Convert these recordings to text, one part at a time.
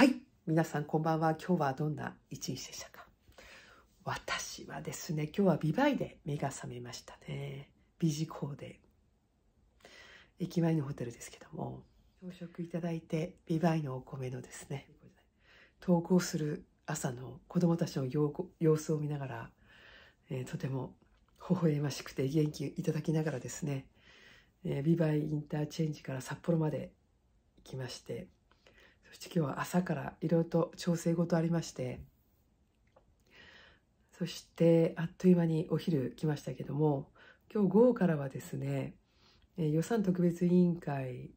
はい。皆さんこんばんは。今日はどんな一日でしたか私はですね、今日は美バイで目が覚めましたね。美コーで。駅前のホテルですけども、朝食いただいて、美バイのお米のですね、投稿する朝の子供たちの様子を見ながら、えー、とても微笑ましくて元気いただきながらですね、えー、ビバイインターチェンジから札幌まで行きまして、そして今日は朝からいろいろと調整事ありましてそしてあっという間にお昼来ましたけども今日午後からはですね、え予算特別委員会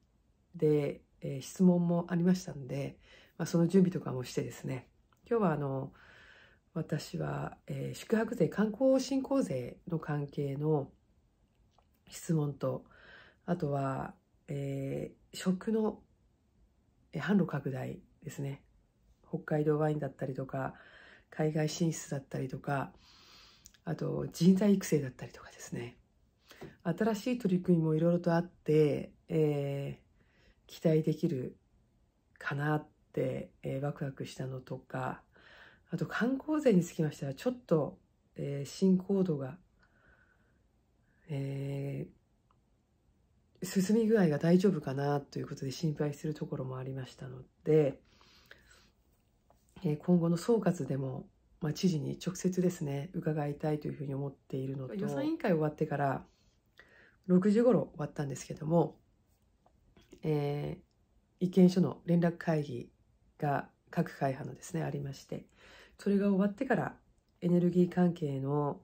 で、え質問もありましたので、まあ、その準備とかもしてですね今日はあの私は、え宿泊税観光振興税の関係の質問とあとは、え食の販路拡大ですね。北海道ワインだったりとか、海外進出だったりとか、あと人材育成だったりとかですね。新しい取り組みもいろいろとあって、えー、期待できるかなって、えー、ワクワクしたのとか、あと観光税につきましては、ちょっと、えー、新度が、えー、進み具合が大丈夫かなということで心配するところもありましたので、え今後の総括でも、まあ、知事に直接ですね伺いたいというふうに思っているのと予算委員会終わってから6時頃終わったんですけども、えー、意見書の連絡会議が各会派のですねありましてそれが終わってからエネルギー関係の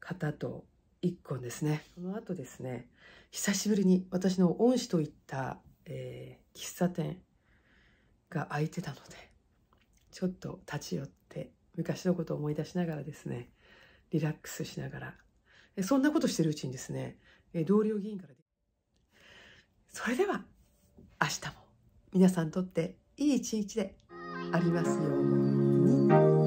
方と1個ですね。その後ですね、久しぶりに私の恩師といった、えー、喫茶店が空いてたので、ちょっと立ち寄って、昔のことを思い出しながらですね、リラックスしながら、えそんなことしてるうちにですね、え同僚議員からそれでは、明日も皆さんにとっていい一日でありますように。